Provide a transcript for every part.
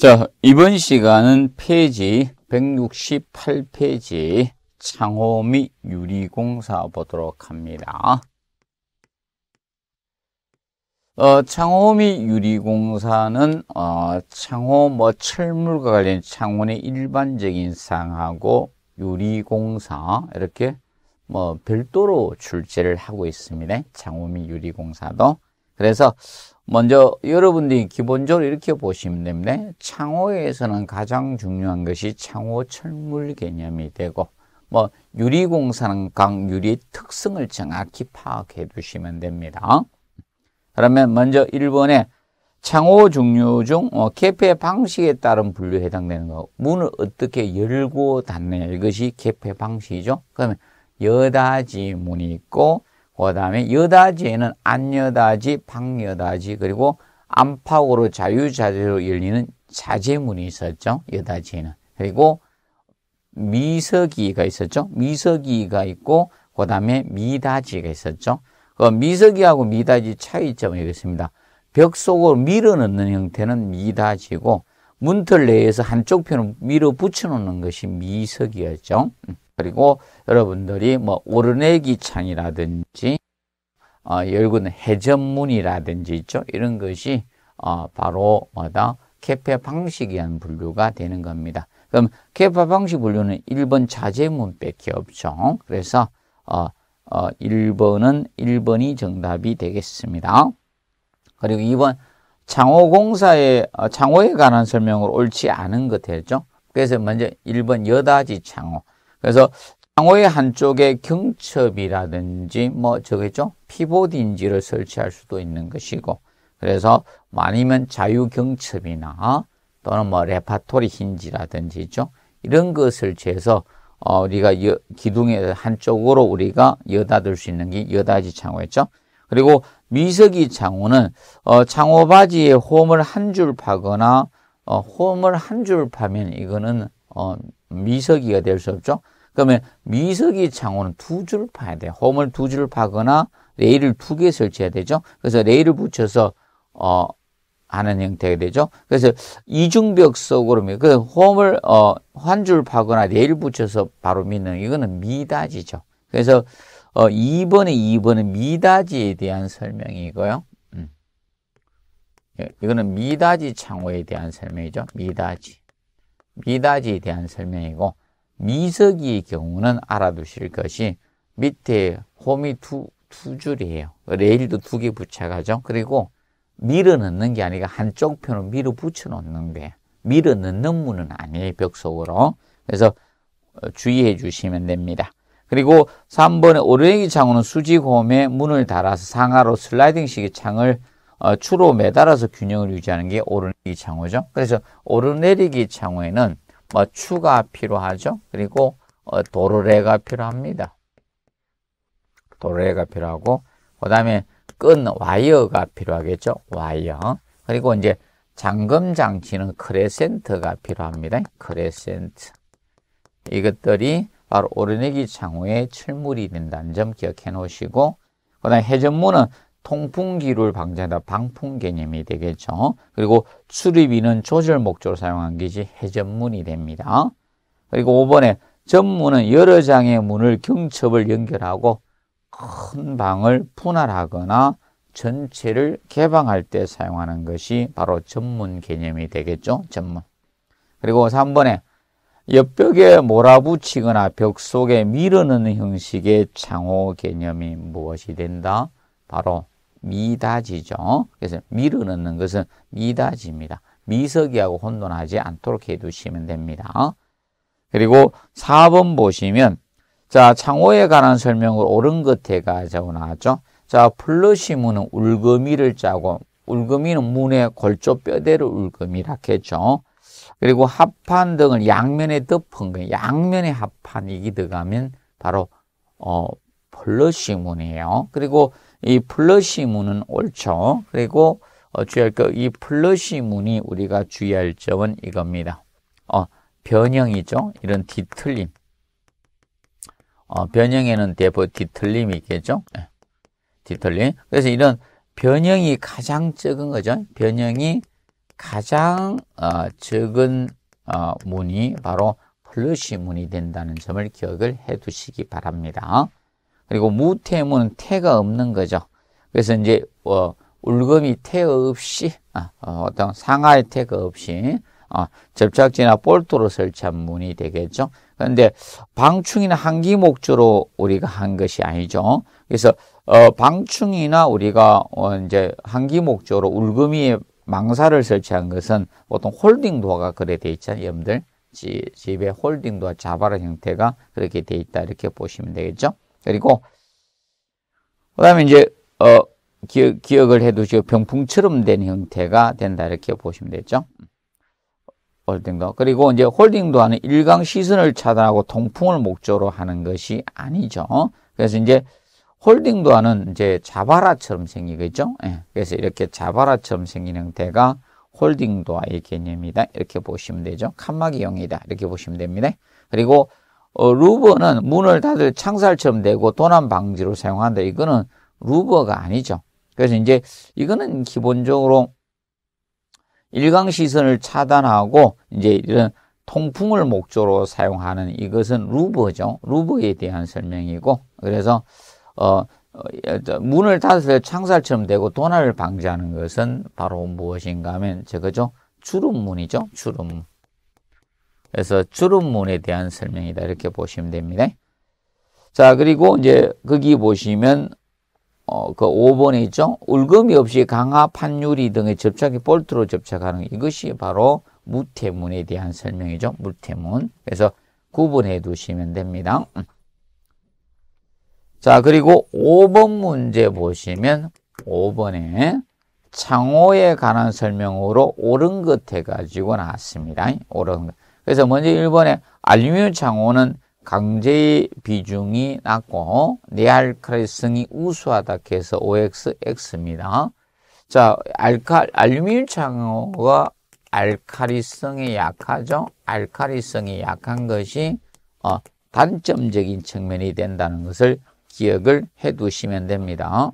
자, 이번 시간은 페이지 168페이지 창호 및 유리공사 보도록 합니다. 어, 창호 및 유리공사는 어, 창호 뭐 철물과 관련 창호의 일반적인 상하고 유리공사 이렇게 뭐 별도로 출제를 하고 있습니다. 창호 및 유리공사도 그래서 먼저 여러분들이 기본적으로 이렇게 보시면 됩니다. 창호에서는 가장 중요한 것이 창호 철물 개념이 되고 뭐 유리공사는 강 유리의 특성을 정확히 파악해 두시면 됩니다. 그러면 먼저 1번에 창호 종류 중 어, 개폐 방식에 따른 분류에 해당되는 거 문을 어떻게 열고 닫느냐 이것이 개폐 방식이죠. 그러면 여닫이 문이 있고 그 다음에 여다지에는 안여다지, 박여다지, 그리고 안팎으로 자유자재로 열리는 자재문이 있었죠. 여다지에는. 그리고 미서기가 있었죠. 미서기가 있고, 그 다음에 미다지가 있었죠. 그 미서기하고 미다지 차이점을 얘기습니다벽 속으로 밀어 넣는 형태는 미다지고, 문틀 내에서 한쪽 편을 밀어 붙여 놓는 것이 미석이었죠. 음. 그리고 여러분들이 뭐 오르내기 창이라든지 어, 열근 해전문이라든지 있죠. 이런 것이 어, 바로 뭐다 케페 방식이한 분류가 되는 겁니다. 그럼 케페 방식 분류는 1번 자제문밖에 없죠. 그래서 어, 어, 1번은 1번이 정답이 되겠습니다. 그리고 2번 창호공사의 어, 창호에 관한 설명으로 옳지 않은 것 되죠. 그래서 먼저 1번 여다지 창호 그래서 상호의 한쪽에 경첩이라든지 뭐 저겠죠? 피보인지를 설치할 수도 있는 것이고 그래서 뭐 아니면 자유경첩이나 또는 뭐 레파토리 힌지라든지 있죠? 이런 것을 취해서 어, 우리가 여, 기둥의 한쪽으로 우리가 여닫을 수 있는 게 여닫이 창호였죠. 그리고 미석이 창호는 어, 창호 바지에 홈을 한 줄 파거나 어, 홈을 한 줄 파면 이거는 어, 미석이가 될 수 없죠. 그러면 미석이 창호는 두 줄 파야 돼요. 홈을 두 줄 파거나 레일을 두 개 설치해야 되죠. 그래서 레일을 붙여서 어 하는 형태가 되죠. 그래서 이중벽 속으로 그 홈을 어한줄 파거나 레일 붙여서 바로 믿는 이거는 미다지죠. 그래서 어 2번에 2번은 미다지에 대한 설명이고요. 음. 예, 이거는 미다지 창호에 대한 설명이죠. 미다지. 미다지에 대한 설명이고 미석이의 경우는 알아두실 것이 밑에 홈이 두, 두 줄이에요. 레일도 두 개 붙여가죠. 그리고 밀어 넣는 게 아니라 한쪽 편은 밀어 붙여 놓는데 밀어 넣는 문은 아니에요. 벽 속으로. 그래서 어, 주의해 주시면 됩니다. 그리고 3번에 오르내기 창호는 수직 홈에 문을 달아서 상하로 슬라이딩식의 창을 추로 어, 매달아서 균형을 유지하는 게 오르내리기 창호죠. 그래서 오르내리기 창호에는 뭐 어, 추가 필요하죠. 그리고 어, 도르래가 필요합니다. 도르래가 필요하고 그다음에 끈 와이어가 필요하겠죠. 와이어. 그리고 이제 잠금 장치는 크레센트가 필요합니다. 크레센트. 이것들이 바로 오르내기 창호의 출물이 된다는 점 기억해 놓으시고 그다음 에 해전문은 통풍기를 방지하다 방풍 개념이 되겠죠. 그리고 출입위는 조절 목적으로 사용한 것이 해전문이 됩니다. 그리고 5번에 전문은 여러 장의 문을 경첩을 연결하고 큰 방을 분할하거나 전체를 개방할 때 사용하는 것이 바로 전문 개념이 되겠죠. 전문. 그리고 3번에 옆벽에 몰아붙이거나 벽 속에 밀어넣는 형식의 창호 개념이 무엇이 된다? 바로 미다지죠. 그래서 미를 넣는 것은 미다지입니다. 미석이하고 혼돈하지 않도록 해두시면 됩니다. 그리고 4번 보시면 자 창호에 관한 설명을 옳은 끝에 가져 나왔죠. 자 플러시무는 울금이를 짜고 울금이는 문의 골조뼈대를 울금이라 했죠. 그리고 합판 등을 양면에 덮은 거 양면에 합판이 들어가면 바로 어 플러시문이에요. 그리고 이 플러시 문은 옳죠. 그리고 어, 주의할 것, 이 플러시 문이 우리가 주의할 점은 이겁니다. 어, 변형이죠. 이런 뒤틀림. 어, 변형에는 대부분 뒤틀림이 있겠죠. 네. 뒤틀림. 그래서 이런 변형이 가장 적은 거죠. 변형이 가장 어, 적은 어, 문이 바로 플러시 문이 된다는 점을 기억을 해 두시기 바랍니다. 그리고 무태문은 태가 없는 거죠. 그래서 이제 어, 울금이 태 없이 아, 어, 떤 상하의 태가 없이 어, 접착제나 볼트로 설치한 문이 되겠죠. 그런데 방충이나 한기목조로 우리가 한 것이 아니죠. 그래서 어, 방충이나 우리가 어, 이제 한기목조로울금이 망사를 설치한 것은 보통 홀딩 도화가 그래 돼 있잖아요. 여러분들 지, 집에 홀딩 도화 자바라 형태가 그렇게 돼 있다 이렇게 보시면 되겠죠. 그리고 그다음에 이제 어 기억, 기억을 해두시고 병풍처럼 된 형태가 된다 이렇게 보시면 되죠. 홀딩도 그리고 이제 홀딩도 하는 일강 시선을 차단하고 통풍을 목적으로 하는 것이 아니죠. 그래서 이제 홀딩도 하는 이제 자바라처럼 생기겠죠. 예. 그래서 이렇게 자바라처럼 생긴 형태가 홀딩도아의 개념이다. 이렇게 보시면 되죠. 칸막이형이다. 이렇게 보시면 됩니다. 그리고 어, 루버는 문을 닫을 창살처럼 되고 도난 방지로 사용한다. 이거는 루버가 아니죠. 그래서 이제 이거는 기본적으로 일광 시선을 차단하고 이제 이런 통풍을 목적으로 사용하는 이것은 루버죠. 루버에 대한 설명이고 그래서 어, 어 문을 닫을 창살처럼 되고 도난을 방지하는 것은 바로 무엇인가 하면 저거죠. 주름문이죠. 주름. 그래서 주름문에 대한 설명이다. 이렇게 보시면 됩니다. 자, 그리고 이제 거기 보시면 어, 그 5번에 있죠. 울금이 없이 강화, 판유리 등의 접착이 볼트로 접착하는 이것이 바로 무태문에 대한 설명이죠. 무태문. 그래서 구분해 두시면 됩니다. 자, 그리고 5번 문제 보시면 5번에 창호에 관한 설명으로 옳은 것 해가지고 나왔습니다. 옳은 것. 그래서 먼저 1번에 알루미늄 창호는 강제 비중이 낮고 네알칼리성이 우수하다 해서 OXX입니다. 자, 알칼 알루미늄 창호가 알칼리성이 약하죠. 알칼리성이 약한 것이 어, 단점적인 측면이 된다는 것을 기억을 해 두시면 됩니다.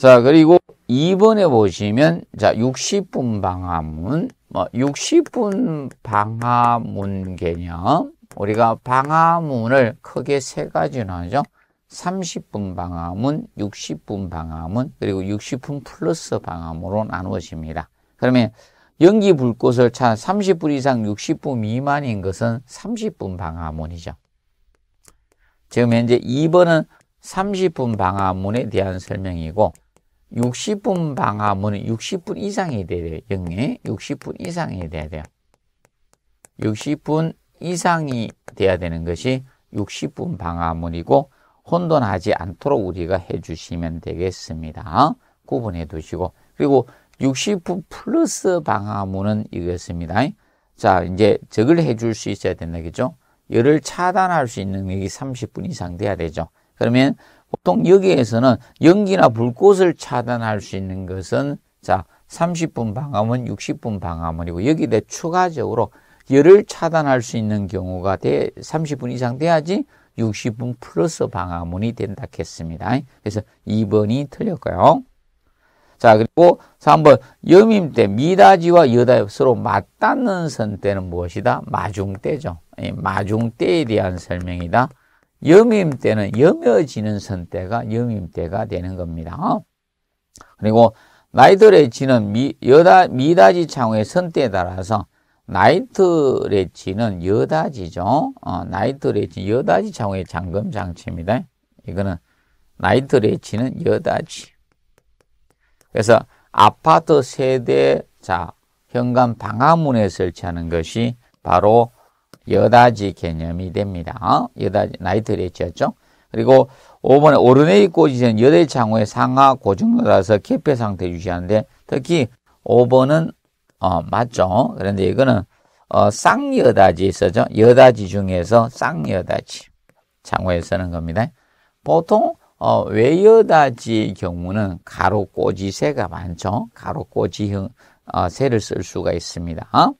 자, 그리고 2번에 보시면 자, 60분 방화문 뭐 60분 방화문 개념 우리가 방화문을 크게 세 가지로 하죠. 30분 방화문, 60분 방화문, 그리고 60분 플러스 방화문으로 나누어집니다. 그러면 연기 불꽃을 찬 30분 이상 60분 미만인 것은 30분 방화문이죠. 지금 현재 2번은 30분 방화문에 대한 설명이고 60분 방화문은 60분 이상이 돼야 돼요. 영에 60분 이상이 돼야 돼요. 60분 이상이 돼야 되는 것이 60분 방화문이고 혼돈하지 않도록 우리가 해주시면 되겠습니다. 구분해 두시고 그리고 60분 플러스 방화문은 이것입니다. 자 이제 적을 해 줄 수 있어야 된다 그죠? 열을 차단할 수 있는 능 30분 이상 돼야 되죠. 그러면 보통 여기에서는 연기나 불꽃을 차단할 수 있는 것은 자 30분 방화문, 60분 방화문이고 여기에 추가적으로 열을 차단할 수 있는 경우가 돼 30분 이상 돼야지 60분 플러스 방화문이 된다 했습니다. 그래서 2번이 틀렸고요. 자 그리고 3번 여밈 때 미다지와 여다 서로 맞닿는 선 때는 무엇이다? 마중 때죠. 예, 마중 때에 대한 설명이다. 영임 때는 여며지는 선때가 영임 때가 되는 겁니다. 그리고 나이트레치는 여다, 미다지 창호의 선때에 따라서 나이트레치는 여다지죠. 어, 나이트레치 여다지 창호의 잠금 장치입니다. 이거는 나이트레치는 여다지. 그래서 아파트 세대 자 현관 방화문에 설치하는 것이 바로 여다지 개념이 됩니다. 어? 여다지 나이트레이치였죠. 그리고 5번에 오르내리 꽂이전 여대 창호의 상하 고정으로서 개폐 상태 유지하는데 특히 5번은 어, 맞죠. 그런데 이거는 어, 쌍여다지 있어죠. 여다지 중에서 쌍여다지 창호에 쓰는 겁니다. 보통 어, 외여다지 경우는 가로 꽂이새가 많죠. 가로 꽂이 어, 새를 쓸 수가 있습니다. 어?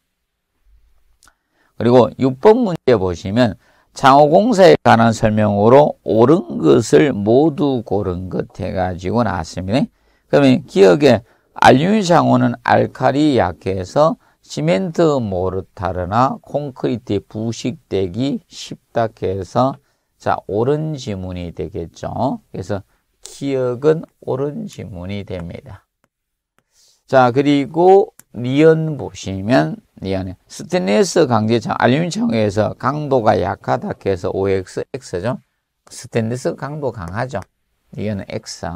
그리고 6번 문제 보시면 장호공사에 관한 설명으로 옳은 것을 모두 고른 것 해가지고 나왔습니다. 그러면 기억에 알루미늄 창호는 알칼리 약해서 시멘트 모르타르나 콘크리트 부식되기 쉽다 해서 자 옳은 지문이 되겠죠. 그래서 기억은 옳은 지문이 됩니다. 자 그리고 니은 보시면 니안에 스테인리스 강제창 알루미늄에서 강도가 약하다 해서 OX X죠. 스테인리스 강도 강하죠. 니은 X.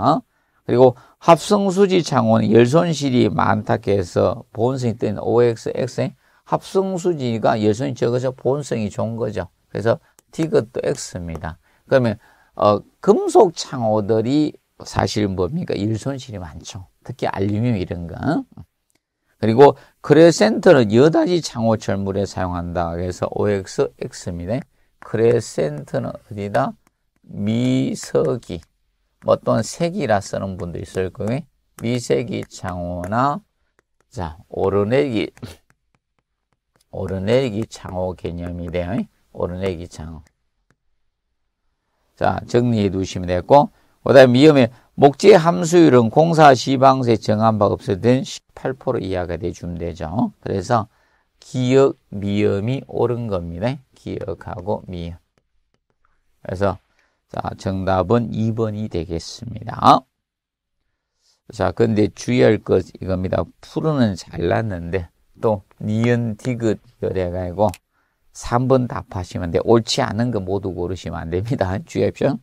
그리고 합성수지 창호는 열손실이 많다 해서 보온성이 뜨는 OX X. 합성수지가 열손이 적어서 보온성이 좋은 거죠. 그래서 D 것도 X입니다. 그러면 어, 금속 창호들이 사실 뭡니까? 일손실이 많죠. 특히 알루미늄 이런 거. 그리고 크레센트는 여닫이 창호철물에 사용한다. 그래서 OX, X입니다. 크레센트는 어디다? 미석이. 뭐 어떤 색이라 쓰는 분도 있을 거예요. 미색이 창호나 자 오르내기 오르내기 창호 개념이 돼요. 오르내기 창호. 자 정리해 두시면 됐고 그다음 미음에 목재 함수율은 공사 시방세 정한 바없어땐18% 이하가 돼주면 되죠. 그래서 기억 미음이 옳은 겁니다. 기억하고 미음. 그래서 자, 정답은 2번이 되겠습니다. 자, 근데 주의할 것 이겁니다. 푸르는 잘났는데 또 니은 디귿 그래가지고 3번 답하시면 돼. 옳지 않은 거 모두 고르시면 안 됩니다. 주의하십시오.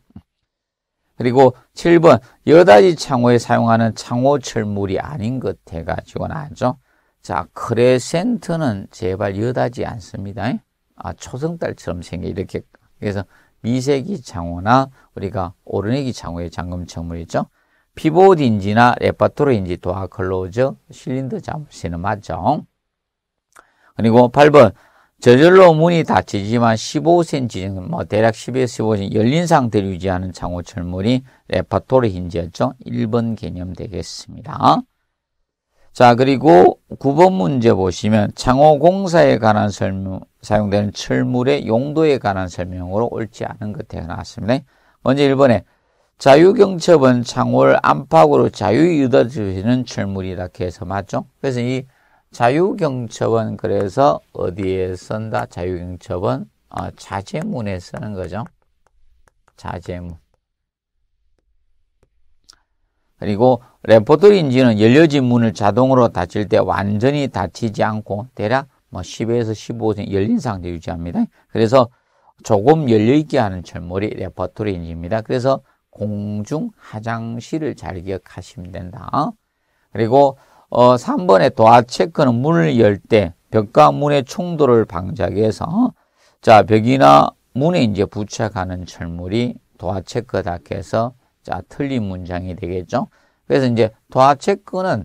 그리고 7번 여닫이 창호에 사용하는 창호 철물이 아닌 것 해가지고 나죠. 자, 크레센트는 제발 여닫지 않습니다. 아, 초승달처럼 생겨 이렇게 그래서 미세기 창호나 우리가 오르내기 창호의 잠금 철물이죠. 피봇 인지나 레파토르 인지 도어 클로저 실린더 잠시는 맞죠. 그리고 8번 저절로 문이 닫히지만 15cm, 뭐 대략 10에서 15cm 열린 상태를 유지하는 창호철물이 레파토르 힌지였죠. 1번 개념 되겠습니다. 자, 그리고 9번 문제 보시면 창호공사에 관한 설명, 사용되는 철물의 용도에 관한 설명으로 옳지 않은 것 되어나왔습니다. 먼저 1번에 자유경첩은 창호를 안팎으로 자유유도주시는 철물이라 해서 맞죠? 그래서 이 자유경첩은 그래서 어디에 쓴다? 자유경첩은 어, 자제문에 쓰는 거죠. 자제문. 그리고 레포리 인지는 열려진 문을 자동으로 닫힐 때 완전히 닫히지 않고 대략 뭐 10에서 15% 열린 상태 유지합니다. 그래서 조금 열려있게 하는 철물이 레퍼토리 인지입니다. 그래서 공중 화장실을 잘 기억하시면 된다. 그리고 어, 3번에 도화 체크는 문을 열 때 벽과 문의 충돌을 방지하기 위해서 자, 벽이나 문에 이제 부착하는 철물이 도화 체크답게 해서 자, 틀린 문장이 되겠죠. 그래서 이제 도화 체크는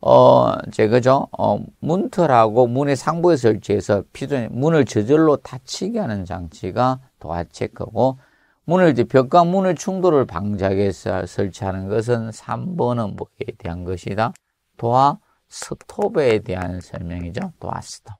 어, 제 그죠? 어, 문틀하고 문의 상부에 설치해서 피존 문을 저절로 닫히게 하는 장치가 도화 체크고 문을 이제 벽과 문을 충돌을 방지하기 위해서 설치하는 것은 3번은 뭐에 대한 것이다. 도화 스톱에 대한 설명이죠. 도화 스톱.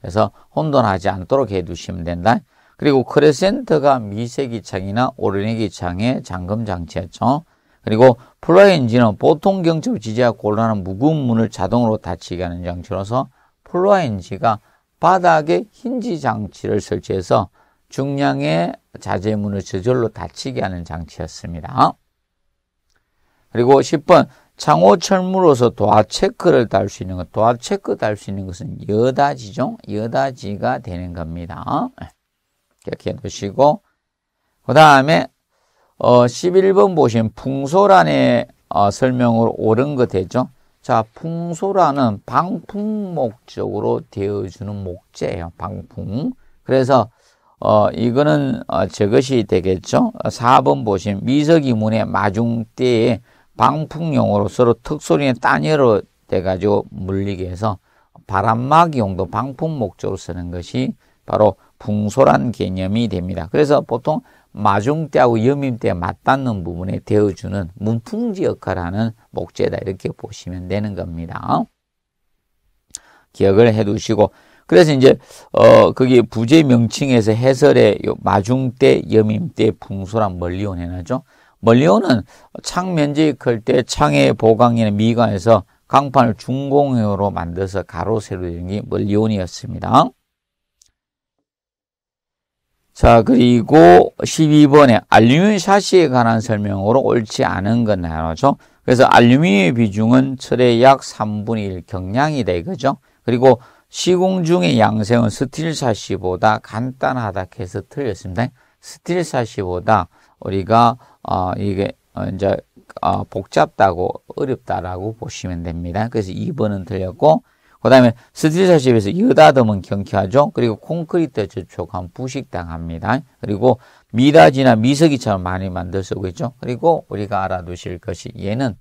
그래서 혼돈하지 않도록 해두시면 된다. 그리고 크레센트가 미세기창이나 오르내기창의 잠금 장치였죠. 그리고 플라 엔진은 보통 경첩 지지와 곤란한 무거운 문을 자동으로 닫히게 하는 장치로서 플라 엔진가 바닥에 힌지 장치를 설치해서 중량의 자재문을 저절로 닫히게 하는 장치였습니다. 그리고 10번 창호철무로서 도화체크를 달 수 있는 것, 도화체크 달 수 있는 것은 여다지죠. 여다지가 되는 겁니다. 예. 기억해 두시고 그 다음에 어, 11번 보시면 풍소란의 어, 설명으로 옳은 것 되죠. 자, 풍소라는 방풍 목적으로 되어주는 목재예요. 방풍. 그래서 어, 이거는 어, 저것이 되겠죠. 4번 보시면 미석이문의 마중대에 방풍용으로 서로 턱소리에 따녀로 돼가지고 물리게 해서 바람막 이 용도 방풍 목적으로 쓰는 것이 바로 풍소란 개념이 됩니다. 그래서 보통 마중대하고 여밈대에 맞닿는 부분에 대어주는 문풍지 역할 하는 목재다 이렇게 보시면 되는 겁니다. 기억을 해두시고 그래서 이제 어 거기 부재 명칭에서 해설에 마중대, 여밈대, 풍소란 멀리온 해놨죠. 멀리오는 창면에걸때 창의 보강이나 미관에서 강판을 중공형으로 만들어서 가로 세로 되는 게 멀리온이었습니다. 자 그리고 12번에 알루미늄 샤시에 관한 설명으로 옳지 않은 건 나눠죠. 그래서 알루미늄의 비중은 철의 약 3분의 1 경량이다 거죠 그리고 시공 중의 양생은 스틸 샤시보다 간단하다 해서 틀렸습니다. 스틸 샤시보다 우리가 어, 이게 어, 이제 어, 복잡다고 어렵다라고 보시면 됩니다. 그래서 2번은 틀렸고 그 다음에 스틸샷집에서 여다듬은 경쾌하죠. 그리고 콘크리트에 촉한 부식당합니다. 그리고 미라지나 미석이처럼 많이 만들 수 있죠. 그리고 우리가 알아두실 것이 얘는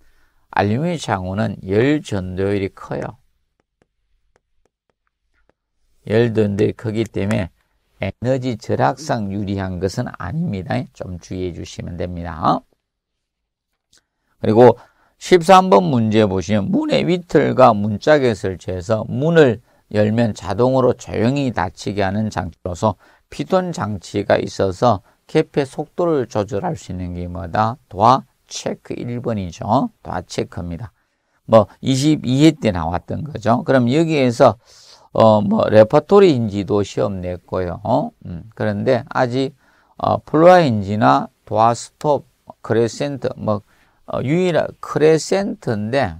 알루미늄 장우는 열 전도율이 커요. 열 전도율이 크기 때문에 에너지 절약상 유리한 것은 아닙니다. 좀 주의해 주시면 됩니다. 그리고 13번 문제 보시면 문의 위틀과 문짝에 설치해서 문을 열면 자동으로 조용히 닫히게 하는 장치로서 피톤 장치가 있어서 개폐 속도를 조절할 수 있는 게 뭐다? 도화 체크 1번이죠. 도화 체크입니다. 뭐 22회 때 나왔던 거죠. 그럼 여기에서 어, 뭐, 레퍼토리인지도 시험 냈고요. 어? 음, 그런데 아직, 어, 플라인지나 도아스톱, 크레센트, 뭐, 어, 유일한 크레센트인데,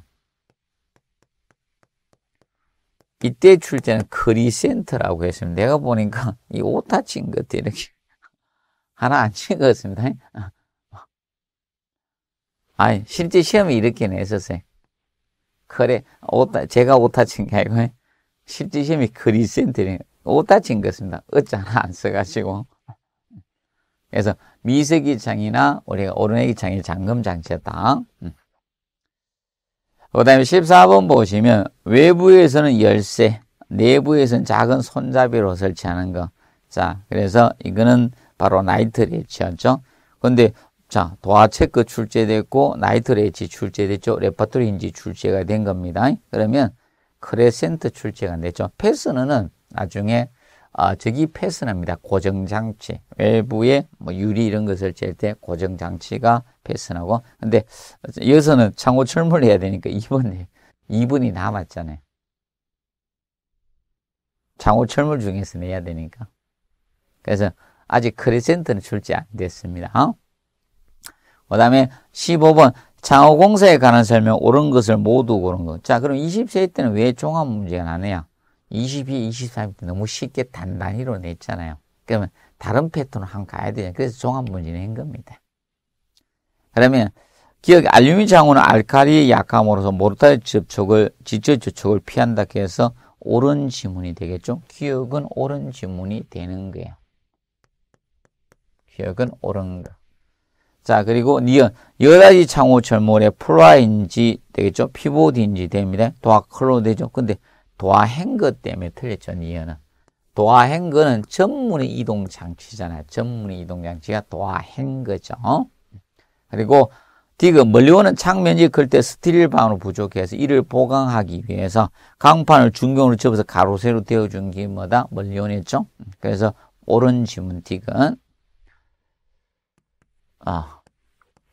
이때 출제는 크리센트라고 했습니다. 내가 보니까 이 오타 친것 같아, 이렇게. 하나 안 친것습니다 아니, 실제 시험이 이렇게 냈었어요. 그래, 오타, 제가 오타 친게 아니고. 십지심이 그리센트니 오다 친 것입니다. 어쩌나 안 써가지고. 그래서 미세기 창이나 우리가 오르내기 창이 잠금 장치였다. 음. 그 다음에 14번 보시면 외부에서는 열쇠, 내부에서는 작은 손잡이로 설치하는 거. 자, 그래서 이거는 바로 나이트레치였죠. 근데 자, 도화체크 출제됐고 나이트레치 출제됐죠. 레퍼토리인지 출제가 된 겁니다. 그러면 크레센트 출제가 되죠. 페스너는 나중에 아, 저기 패스너입니다. 고정장치. 외부의 뭐 유리 이런 것을 잴때 고정장치가 패스너고. 근데 여기서는 창호 철물 해야 되니까 2번, 2번이 남았잖아요. 창호 철물 중에서 내야 되니까. 그래서 아직 크레센트는 출제 안 됐습니다. 어? 그 다음에 15번 장호공사에 관한 설명, 옳은 것을 모두 고른 것. 자, 그럼 20세 때는 왜 종합 문제가 나느냐? 22, 23때 너무 쉽게 단단히로 냈잖아요. 그러면 다른 패턴으로 한 가야 되냐. 그래서 종합 문제는 한 겁니다. 그러면 기억 알루미늄 장호는 알칼리의 약함으로서 모르타의 접촉을, 직접 접촉을 피한다 해서 옳은 지문이 되겠죠? 기억은 옳은 지문이 되는 거예요. 기억은 옳은 거. 자, 그리고 니은 여러가지 창호 절몰의 플라인지 되겠죠? 피보디인지 됩니다. 도화클로 되죠? 근데 도화행거 때문에 틀렸죠, 니은은. 도화행거는 전문의 이동장치잖아요. 전문의 이동장치가 도화행거죠. 어? 그리고 디귿 멀리 오는 창면지 클때 스틸방으로 부족해서 이를 보강하기 위해서 강판을 중경으로 접어서 가로세로 되어준 게 뭐다? 멀리 오냈죠? 그래서 옳은 지문 디귿. 아.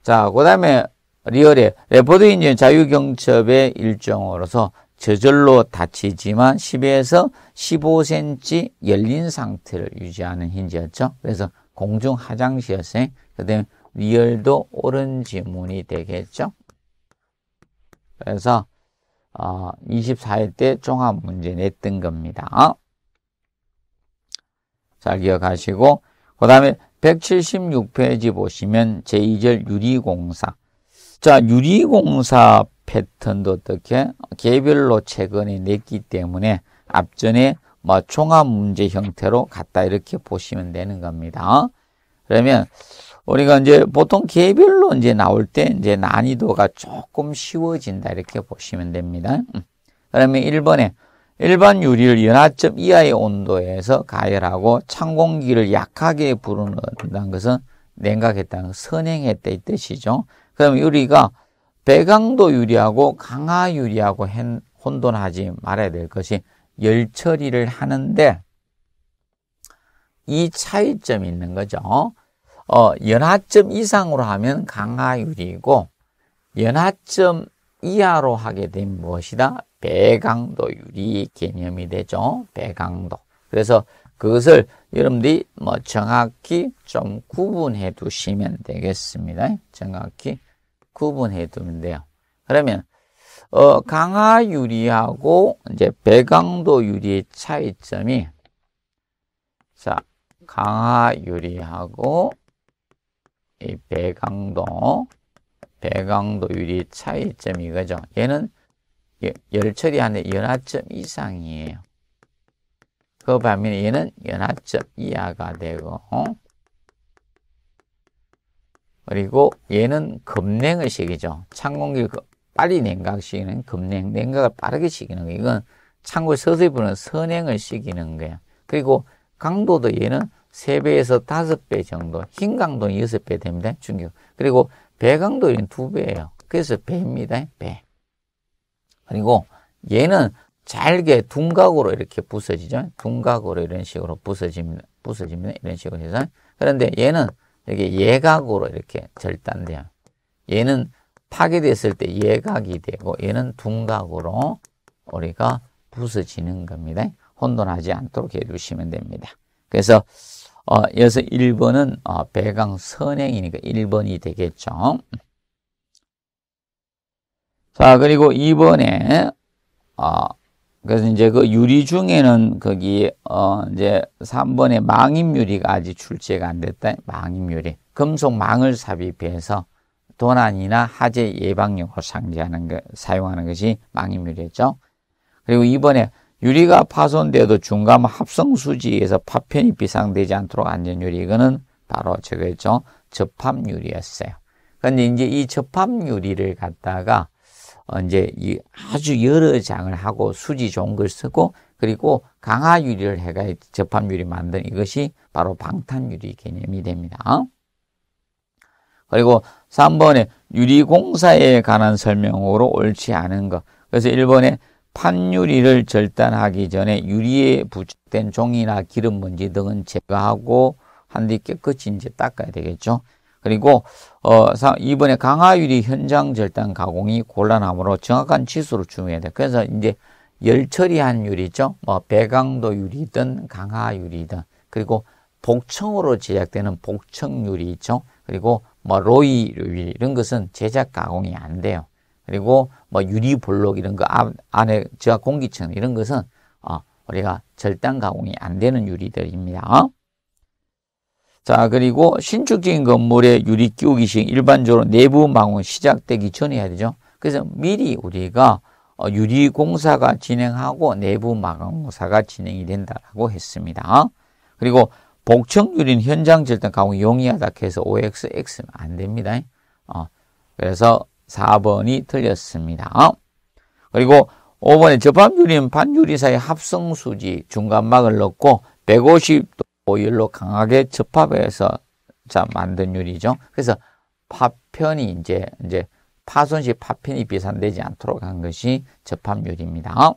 자, 그 다음에 리얼에 레포드 인증 자유경첩의 일종으로서 저절로 닫히지만 10에서 15cm 열린 상태를 유지하는 힌지였죠. 그래서 공중 화장실에서어그 다음에 리얼도 오른 지문이 되겠죠. 그래서 어, 24회 때 종합 문제 냈던 겁니다. 잘 기억하시고 그 다음에 176페이지 보시면 제2절 유리공사. 자, 유리공사 패턴도 어떻게 개별로 최근에 냈기 때문에 앞전에 뭐 종합 문제 형태로 갔다 이렇게 보시면 되는 겁니다. 그러면 우리가 이제 보통 개별로 이제 나올 때 이제 난이도가 조금 쉬워진다 이렇게 보시면 됩니다. 음. 그러면 1번에 일반 유리를 연하점 이하의 온도에서 가열하고 찬 공기를 약하게 부르는다는 것은 냉각했다는 선행했다 이 뜻이죠. 그럼 유리가 배강도 유리하고 강화 유리하고 혼돈하지 말아야 될 것이 열 처리를 하는데 이 차이점이 있는 거죠. 어, 연하점 이상으로 하면 강화 유리고 연하점 이하로 하게 된 무엇이다? 배강도 유리 개념이 되죠. 배강도. 그래서 그것을 여러분들이 뭐 정확히 좀 구분해 두시면 되겠습니다. 정확히 구분해 두면 돼요. 그러면 어, 강화 유리하고 이제 배강도 유리의 차이점이 자 강화 유리하고 이 배강도 배강도율이 차이점이 거죠 얘는 예, 열처리 안에 연하점 이상이에요. 그 반면에 얘는 연하점 이하가 되고 어? 그리고 얘는 급냉의 식이죠. 찬 공기 그 빨리 냉각시키는 급냉, 냉각을 빠르게 시키는 거 이건 창고 서서히 부는 선행을 시키는 거야. 그리고 강도도 얘는 세배에서 다배 정도, 흰 강도는 여배 됩니다. 충격. 그리고 배강도는 두 배예요. 그래서 배입니다. 배. 그리고 얘는 잘게 둔각으로 이렇게 부서지죠. 둔각으로 이런 식으로 부서집니다. 부서집니다. 이런 식으로 해서. 그런데 얘는 여기 예각으로 이렇게 절단돼요. 얘는 파괴됐을 때 예각이 되고 얘는 둔각으로 우리가 부서지는 겁니다. 혼돈하지 않도록 해주시면 됩니다. 그래서 어, 여기서 1번은 어, 배강 선행이니까 1번이 되겠죠. 자, 그리고 2번에 어, 그래서 이제 그 유리 중에는 거기 어 이제 3번에 망임유리가 아직 출제가 안 됐다. 망임유리. 금속 망을 삽입해서 도난이나 화재 예방용으로 상제하는 거 사용하는 것이 망임유리였죠. 그리고 이번에 유리가 파손돼도 중간 합성 수지에서 파편이 비상되지 않도록 안전 유리 이거는 바로 저거죠 접합 유리였어요. 그데 이제 이 접합 유리를 갖다가 이제 아주 여러 장을 하고 수지 좋은 걸 쓰고 그리고 강화 유리를 해가 접합 유리 만든 이것이 바로 방탄 유리 개념이 됩니다. 그리고 3번에 유리공사에 관한 설명으로 옳지 않은 것. 그래서 1번에 판유리를 절단하기 전에 유리에 부착된 종이나 기름 먼지 등은 제거하고 한 뒤 깨끗이 이제 닦아야 되겠죠. 그리고 어, 이번에 강화유리 현장 절단 가공이 곤란하므로 정확한 치수를 중요해야 돼. 그래서 이제 열 처리한 유리죠. 뭐 배강도 유리든 강화유리든 그리고 복청으로 제작되는 복청유리 있죠. 그리고 뭐 로이 유리 이런 것은 제작 가공이 안 돼요. 그리고 뭐 유리 볼록 이런 거 안에 저압 공기층 이런 것은 어, 우리가 절단 가공이 안 되는 유리들입니다. 어? 자 그리고 신축적인 건물의 유리 끼우기 시 일반적으로 내부 망원 시작되기 전에 해야 되죠. 그래서 미리 우리가 어, 유리 공사가 진행하고 내부 마감 공사가 진행이 된다라고 했습니다. 그리고 복층 유리는 현장 절단 가공이 용이하다 해서 o x x 안 됩니다. 어, 그래서 4번이 틀렸습니다. 그리고 5번에 접합유리는 반유리사의 합성수지 중간막을 넣고 150도 오일로 강하게 접합해서 자 만든 유리죠. 그래서 파편이 이제 이제 파손 시 파편이 비산되지 않도록 한 것이 접합유리입니다.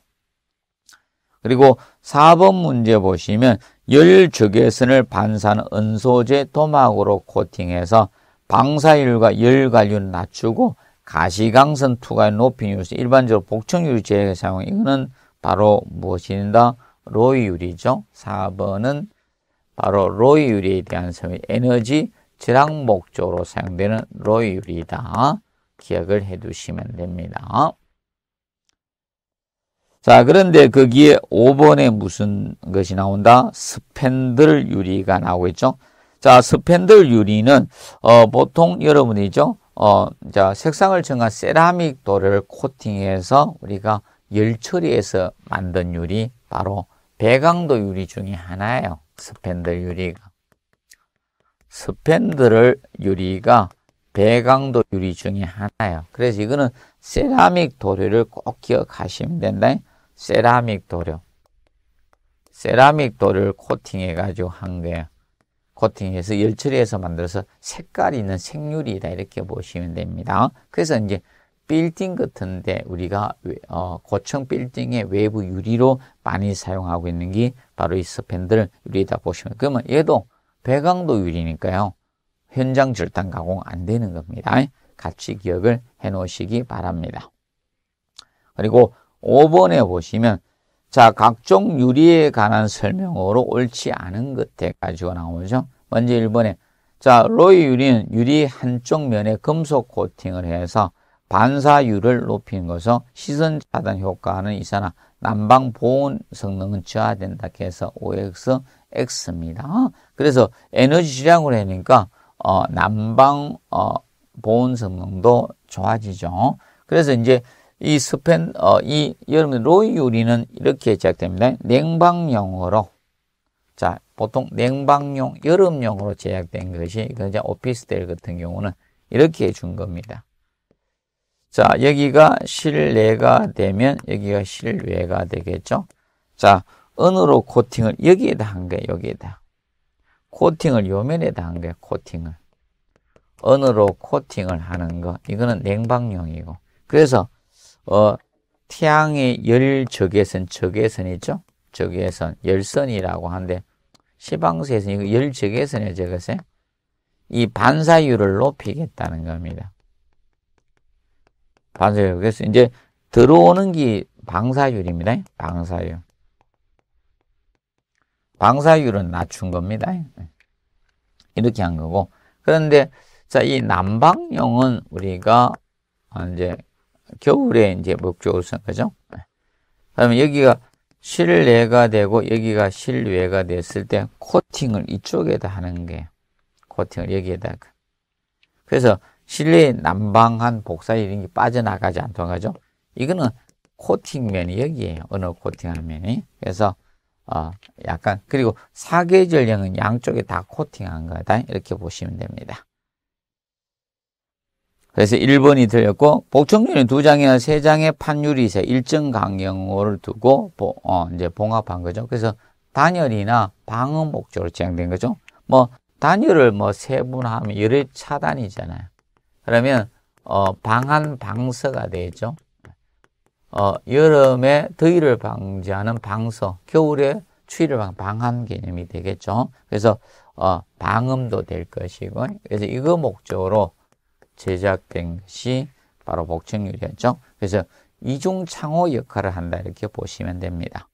그리고 4번 문제 보시면 열 적외선을 반사하는 은소재 도막으로 코팅해서 방사율과 열 관리를 낮추고 가시광선 투과의 높이 뉴스 일반적으로 복층유리 제외 사용 이거는 바로 무엇이다 로이 유리죠. 4번은 바로 로이 유리에 대한 소위 에너지 절약 목적으로 사용되는 로이 유리다. 기억을 해 두시면 됩니다. 자, 그런데 거기에 5번에 무슨 것이 나온다? 스펜들 유리가 나오고 있죠. 자, 스펜들 유리는 어, 보통 여러분이죠. 어, 자, 색상을 정한 세라믹 돌을 코팅해서 우리가 열 처리해서 만든 유리 바로 배강도 유리 중에 하나예요. 스펜들 유리가. 스펜들 유리가 배강도 유리 중에 하나예요. 그래서 이거는 세라믹 도료를 꼭 기억하시면 된다. 세라믹 도료. 세라믹 도료를 코팅해가지고 한 거예요. 코팅해서 열 처리해서 만들어서 색깔이 있는 생유리다 이렇게 보시면 됩니다. 그래서 이제 빌딩 같은데 우리가 어, 고층 빌딩의 외부 유리로 많이 사용하고 있는 게 바로 이스펜들 유리다 보시면 그러면 얘도 배광도 유리니까요. 현장 절단 가공 안 되는 겁니다. 같이 기억을 해 놓으시기 바랍니다. 그리고 5번에 보시면 자 각종 유리에 관한 설명으로 옳지 않은 것 해가지고 나오죠. 먼저 1번에 자 로이 유리는 유리 한쪽 면에 금속 코팅을 해서 반사율을 높이는 것은 시선 차단 효과는 이사나 난방 보온 성능은 저하된다 해서 OX X입니다. 그래서 에너지 실량으로 하니까 어, 난방 어, 보온 성능도 좋아지죠. 그래서 이제 이 스펜 어, 이 여러분 로이 유리는 이렇게 제작됩니다. 냉방용으로 자, 보통 냉방용, 여름용으로 제작된 것이 그 이제 오피스텔 같은 경우는 이렇게 준 겁니다. 자, 여기가 실내가 되면 여기가 실외가 되겠죠. 자, 은으로 코팅을 여기에다 한 거예요. 여기에다. 코팅을 요면에다 한 거예요. 코팅을. 은으로 코팅을 하는 거. 이거는 냉방용이고. 그래서 어 태양의 열 적외선, 적외선이죠. 저기에선 열선이라고 하는데 시방세에서 이거 열적외선이에요 저것에 이 반사율을 높이겠다는 겁니다. 반사율 그래서 이제 들어오는 게 방사율입니다. 방사율. 방사율은 낮춘 겁니다. 이렇게 한 거고. 그런데 자, 이 난방용은 우리가 이제 겨울에 이제 목적으로 쓴죠 그러면 여기가 실내가 되고 여기가 실외가 됐을 때 코팅을 이쪽에다 하는 게 코팅을 여기에다가 그래서 실내 난방한 복사 이런 게 빠져나가지 않도록 하죠. 이거는 코팅면이 여기에요. 어느 코팅하는 면이. 그래서 어 약간 그리고 사계절형은 양쪽에 다 코팅한 거다 이렇게 보시면 됩니다. 그래서 1번이 들렸고복종률은두 장이나 세 장의 판율이 있어 요 일정 강경호를 두고 보, 어, 이제 봉합한 거죠. 그래서 단열이나 방음 목적으로 지향된 거죠. 뭐 단열을 뭐 세분화하면 열의 차단이잖아요. 그러면 어, 방한 방서가 되죠. 어, 여름에 더위를 방지하는 방서, 겨울에 추위를 방, 방한 개념이 되겠죠. 그래서 어, 방음도 될 것이고, 그래서 이거 목적으로 제작된 것이 바로 복층유리였죠 그래서 이중 창호 역할을 한다 이렇게 보시면 됩니다.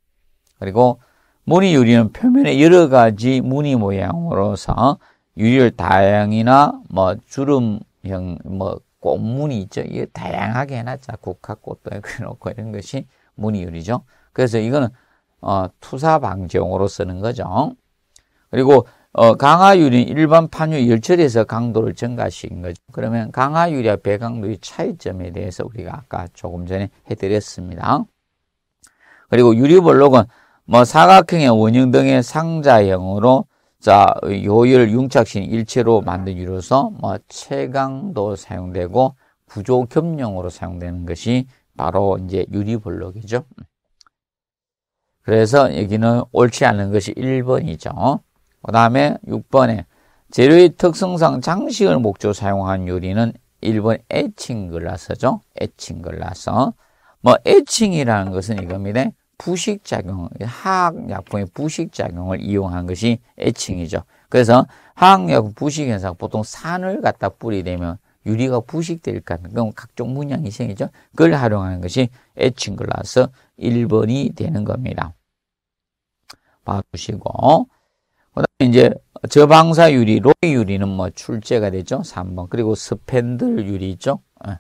그리고 무늬 유리는 표면에 여러 가지 무늬 모양으로서 유리를 다양이나 뭐 주름형 뭐 꽃무늬 있죠. 이게 다양하게 해놨자 국화꽃도 해놓고 이런 것이 무늬 유리죠. 그래서 이거는 어, 투사 방지용으로 쓰는 거죠. 그리고 어, 강화율이 일반 판유열처에서 강도를 증가시킨 거죠. 그러면 강화율이와 배강도의 차이점에 대해서 우리가 아까 조금 전에 해드렸습니다. 그리고 유리볼록은 뭐 사각형의 원형 등의 상자형으로 자 요열 융착신 일체로 만든 유로서 뭐 최강도 사용되고 구조 겸용으로 사용되는 것이 바로 이제 유리볼록이죠. 그래서 여기는 옳지 않은 것이 1번이죠. 그 다음에 6번에 재료의 특성상 장식을 목적으로 사용한 유리는 1번 에칭 글라스죠. 에칭 글라스. 뭐 에칭이라는 것은 이겁니다. 부식작용, 화학약품의 부식작용을 이용한 것이 에칭이죠. 그래서 화학약품 부식현상 보통 산을 갖다 뿌리되면 유리가 부식될까 그럼 각종 문양이 생기죠. 그걸 활용하는 것이 에칭 글라스 1번이 되는 겁니다. 봐주시고 그다음에 이제 저방사 유리, 로이 유리는 뭐 출제가 되죠. 3번. 그리고 스펜들 유리 있죠. 예.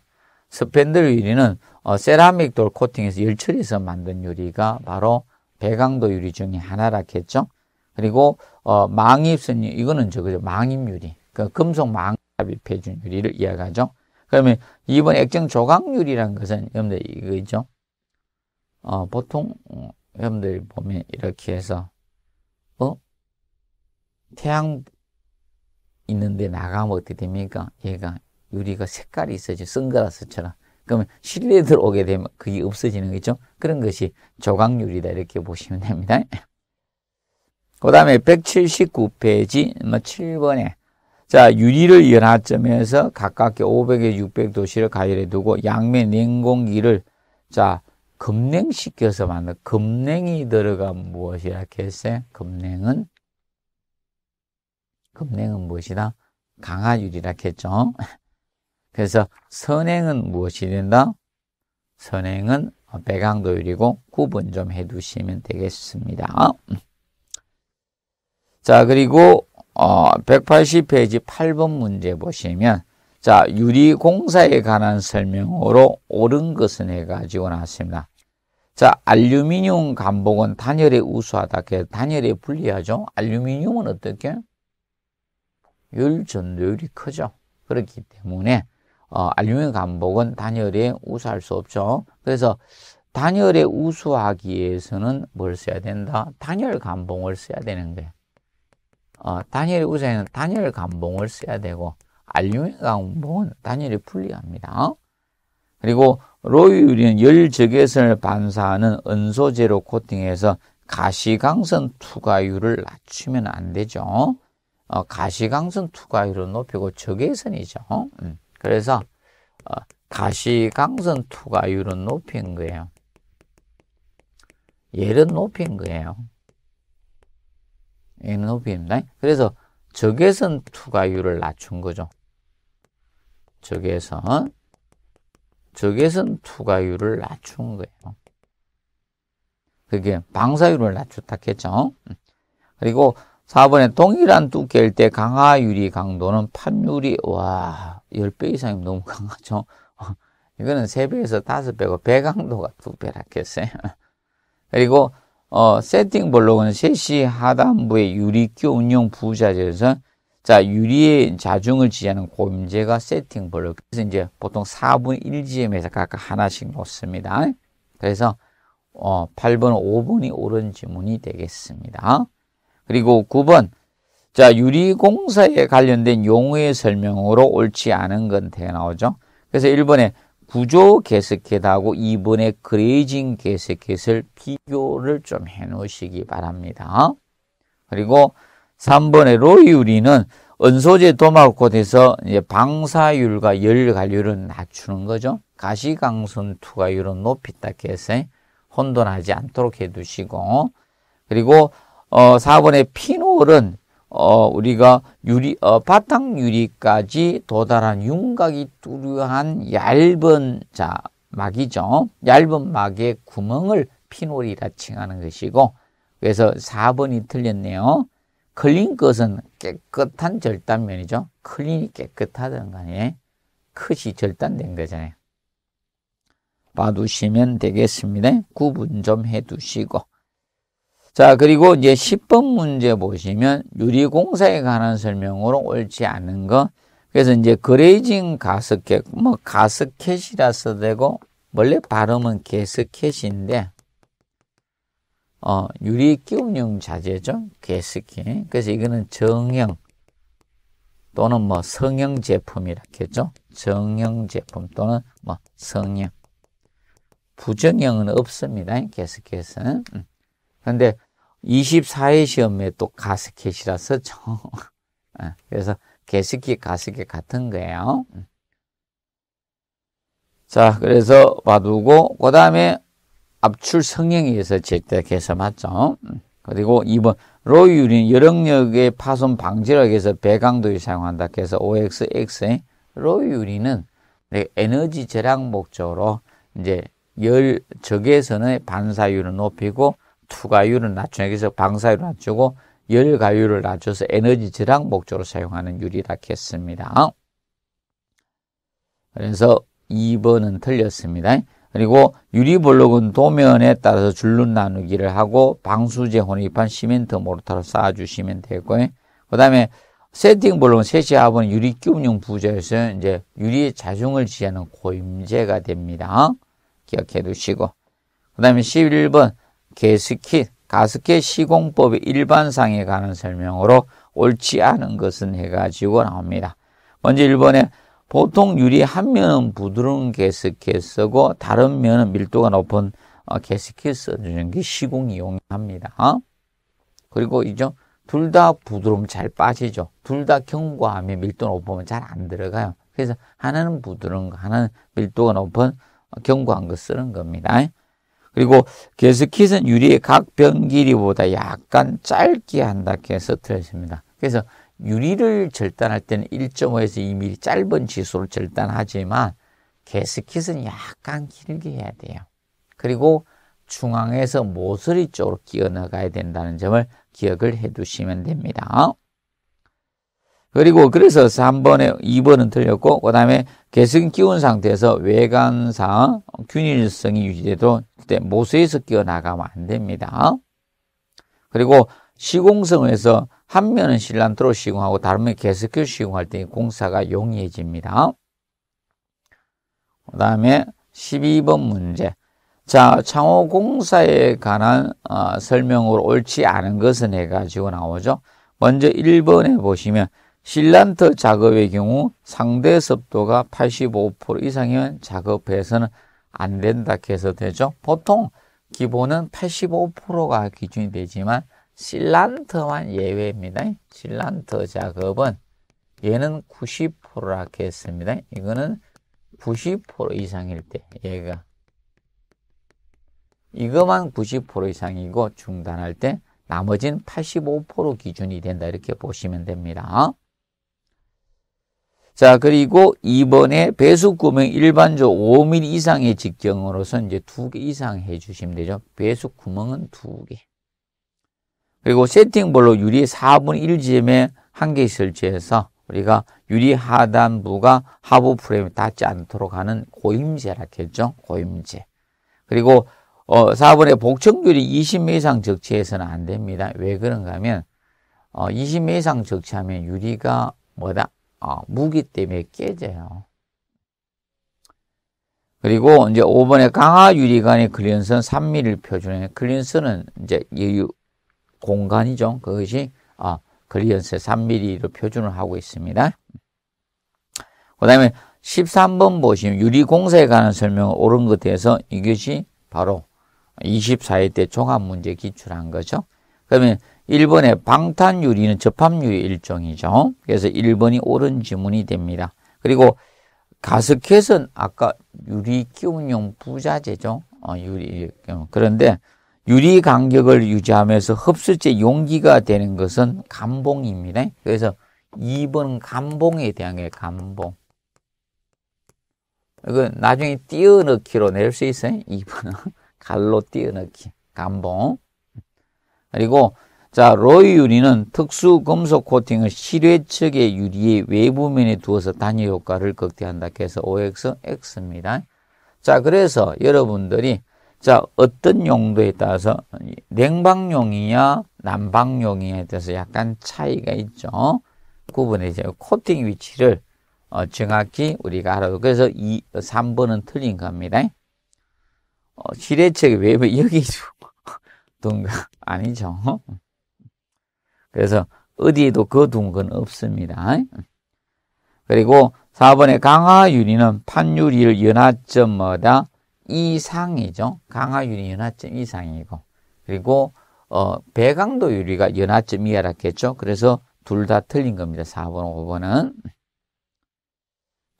스펜들 유리는 어, 세라믹 돌 코팅에서 열처리해서 만든 유리가 바로 배강도 유리 중에 하나라겠죠. 그리고 어, 망입선 이거는 저거죠. 망입 유리. 그 금속 망 삽입해준 유리를 이야가죠 그러면 이번 액정 조각 유리라는 것은 여러분들 이거 있죠. 어, 보통 어, 여러분들이 보면 이렇게 해서 태양 있는데 나가면 어떻게 됩니까? 얘가 유리가 색깔이 있어져 선글라스처럼. 그러면 실내에 들어오게 되면 그게 없어지는 거죠. 그런 것이 조각유리다 이렇게 보시면 됩니다. 그 다음에 179페이지 7번에 자 유리를 열하점에서 가깝게 500에 600 도시를 가열해 두고 양면 냉공기를 자 급냉시켜서 만든 급냉이 들어가 무엇이라 했어요? 급냉은 금행은 무엇이다? 강화율이라 했죠. 그래서 선행은 무엇이 된다? 선행은 배강도율이고 구분 좀 해두시면 되겠습니다. 자 그리고 180페이지 어, 8번 문제 보시면 자 유리공사에 관한 설명으로 옳은 것은 해가지고 나왔습니다. 자 알루미늄 감복은 단열에 우수하다. 단열에 불리하죠. 알루미늄은 어떻게? 열 전도율이 크죠. 그렇기 때문에 어, 알루미늄 감복은 단열에 우수할 수 없죠. 그래서 단열에 우수하기 위해서는 뭘 써야 된다? 단열 감봉을 써야 되는 거예요. 어, 단열에 우수하는 단열 감봉을 써야 되고 알루미늄 감봉은 단열에 불리합니다. 그리고 로유리는열 적외선을 반사하는 은소재로 코팅해서 가시광선 투과율을 낮추면 안 되죠. 어, 가시광선 투과율을 높이고 적외선이죠. 어? 음. 그래서 어, 가시광선 투과율은 높인 거예요. 얘를 높인 거예요. 얘는 높입니다. 그래서 적외선 투과율을 낮춘 거죠. 적외선 적외선 투과율을 낮춘 거예요. 그게 방사율을 낮췄다 했죠. 음. 그리고 4번에 동일한 두께일 때 강하유리 강도는 판유리 와 10배 이상이면 너무 강하죠. 이거는 3배에서 5배고 배강도가 2배라겠어요. 그리고 어, 세팅 블록은셋시 하단부의 유리교 운용 부자재에서 자 유리의 자중을 지지하는 고임재가 세팅 블록 그래서 이제 보통 4분 1g에서 각각 하나씩 놓습니다. 그래서 어, 8번, 5번이 옳은 지문이 되겠습니다. 그리고 9번 자 유리공사에 관련된 용어의 설명으로 옳지 않은 건대 나오죠. 그래서 1번에 구조 개석캣하고 2번에 그레이징 개석캣을 비교를 좀 해놓으시기 바랍니다. 그리고 3번에 로이유리는 은소재 도마곳에서 이제 방사율과 열관률은 낮추는 거죠. 가시광선 투과율은 높이딱 해서 혼돈하지 않도록 해두시고 그리고 어, 4번의 피놀은 어, 우리가 유리, 어, 바탕 유리까지 도달한 윤곽이 뚜렷한 얇은 자, 막이죠. 얇은 막의 구멍을 피놀이라 칭하는 것이고, 그래서 4번이 틀렸네요. 클린 것은 깨끗한 절단면이죠. 클린이 깨끗하던는에요 컷이 절단된 거잖아요. 봐두시면 되겠습니다. 구분 좀 해두시고. 자, 그리고 이제 10번 문제 보시면 유리공사에 관한 설명으로 옳지 않은 거. 그래서 이제 그레이징 가스켓, 뭐 가스켓이라서 되고, 원래 발음은 게스켓인데, 어, 유리 끼움용 자재죠. 게스켓. 그래서 이거는 정형 또는 뭐 성형 제품이라겠죠. 정형 제품 또는 뭐 성형. 부정형은 없습니다. 게스켓은. 근데 24회 시험에 또 가스켓이라 서죠. 예, 그래서 개스킷, 가스켓 같은 거예요. 자, 그래서 봐두고, 그 다음에 압출 성형에 서 제때 개선했죠. 그리고 2번, 로유린 여력력의 파손 방지라고 해서 배강도를 사용한다. 그래서 OXX, 로유린은 네, 에너지 절약 목적으로 이제 열, 적외선의 반사율을 높이고 투가율은 낮추는 그래서 방사율을 낮추고 열가율을 낮춰서 에너지 절약 목적으로 사용하는 유리라켓습니다 그래서 2번은 틀렸습니다. 그리고 유리블록은 도면에 따라서 줄눈 나누기를 하고 방수제 혼입한 시멘트 모르타로 쌓아주시면 되고요. 그 다음에 세팅 블록은 세시 합은 유리 끼움용 부재에서 이제 유리의 자중을 지하는 고임제가 됩니다. 기억해 두시고. 그 다음에 11번 게스킷, 가스켓 시공법의 일반상에 관한 설명으로 옳지 않은 것은 해가지고 나옵니다. 먼저 1번에 보통 유리 한 면은 부드러운 게스킷 쓰고 다른 면은 밀도가 높은 게스킷 어, 써주는 게 시공 이용합니다. 어? 그리고 이죠 둘다 부드러우면 잘 빠지죠. 둘 다 경과하며 밀도 높으면 잘 안 들어가요. 그래서 하나는 부드러운 거, 하나는 밀도가 높은 경과한 어, 거 쓰는 겁니다. 그리고 계스킷은 유리의 각 변 길이보다 약간 짧게 한다 해서 틀렸습니다. 그래서 유리를 절단할 때는 1.5에서 2mm 짧은 지수로 절단하지만 개스킷은 약간 길게 해야 돼요. 그리고 중앙에서 모서리 쪽으로 끼어 나가야 된다는 점을 기억을 해 두시면 됩니다. 그리고 그래서 3번에 2번은 틀렸고 그다음에 개승 끼운 상태에서 외관상 균일성이 유지되도록 그때 모서에서 끼어 나가면 안 됩니다. 그리고 시공성에서 한 면은 실란트로 시공하고 다른 면은 개석큐 시공할 때 공사가 용이해집니다. 그 다음에 12번 문제. 자, 창호 공사에 관한 어, 설명으로 옳지 않은 것은 해가지고 나오죠. 먼저 1번에 보시면 실란트 작업의 경우 상대 습도가 85% 이상이면 작업해서는 안 된다 해서 되죠. 보통 기본은 85%가 기준이 되지만 실란트만 예외입니다. 실란트 작업은 얘는 90%라 했습니다. 이거는 90% 이상일 때 얘가 이것만 90% 이상이고 중단할 때 나머지는 85% 기준이 된다 이렇게 보시면 됩니다. 자, 그리고 2번에 배수구멍 일반적 으로 5mm 이상의 직경으로서 이제 2개 이상 해주시면 되죠. 배수구멍은 2 개. 그리고 세팅볼로 유리 4분 1지점에 한 개 설치해서 우리가 유리 하단부가 하부 프레임에 닿지 않도록 하는 고임제라고 했죠. 고임제 그리고 어, 4번에 복청률이 20매 이상 적치해서는 안 됩니다. 왜 그런가 하면 어, 20매 이상 적치하면 유리가 뭐다? 어, 무기 때문에 깨져요. 그리고 이제 5번에 강화 유리관의 클린스 3mm 표준에 클린스는 이제 여유 공간이죠. 그것이 어, 클린스 3mm로 표준을 하고 있습니다. 그 다음에 13번 보시면 유리공사에 관한 설명을 옳은 것에서 이것이 바로 24회 때 종합문제 기출한 거죠. 그러면 1번에 방탄유리는 접합유의 일종이죠. 그래서 1번이 옳은 지문이 됩니다. 그리고 가스켓은 아까 유리 기운용 부자재죠. 어, 유리 어, 그런데 유리 간격을 유지하면서 흡수제 용기가 되는 것은 감봉입니다. 그래서 2번 감봉에 대한 게 감봉. 이건 나중에 띄어넣기로 낼 수 있어요. 2번은 갈로 띄어넣기. 감봉. 그리고 자, 로이 유리는 특수 금속 코팅을 실외측의 유리의 외부면에 두어서 단위 효과를 극대화한다. 그래서 OX, X입니다. 자, 그래서 여러분들이 자, 어떤 용도에 따라서 냉방용이냐, 난방용이냐에 대해서 약간 차이가 있죠. 구분해서 그 코팅 위치를 어, 정확히 우리가 알아도 그래서 이 3번은 틀린 겁니다. 어, 실외측 외부 여기 둔가 아니죠. 그래서 어디에도 거둔 건 없습니다. 그리고 4번의 강화유리는 판유리를 연하점마다 이상이죠. 강화유리 연하점 이상이고 그리고 어, 배강도 유리가 연하점 이하라겠죠. 그래서 둘 다 틀린 겁니다. 4번, 5번은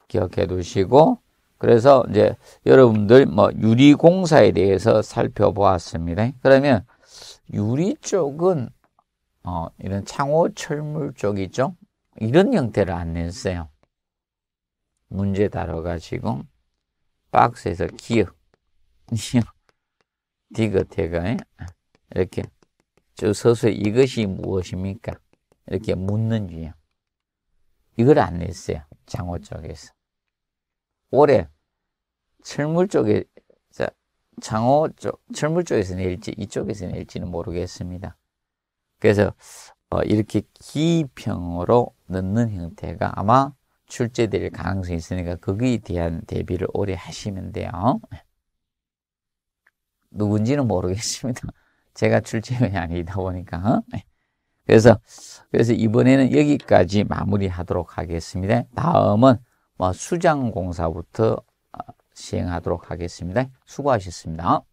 기억해 두시고 그래서 이제 여러분들 뭐 유리 공사에 대해서 살펴보았습니다. 그러면 유리 쪽은 어, 이런 창호 철물 쪽이죠. 이런 형태를 안 냈어요. 문제 다뤄가지고 박스에서 기억 디귿해가 이렇게 쭉 서서 이것이 무엇입니까? 이렇게 묻는 유형. 이걸 안 냈어요. 장호 쪽에서. 올해 철물 쪽에 장호 쪽, 철물 쪽에서 낼지 이쪽에서 낼지는 모르겠습니다. 그래서 어, 이렇게 기평으로 넣는 형태가 아마 출제될 가능성이 있으니까 거기에 대한 대비를 오래 하시면 돼요. 누군지는 모르겠습니다. 제가 출제면이 아니다 보니까. 어? 그래서, 그래서 이번에는 여기까지 마무리 하도록 하겠습니다. 다음은 뭐 수장공사부터 어, 시행하도록 하겠습니다. 수고하셨습니다.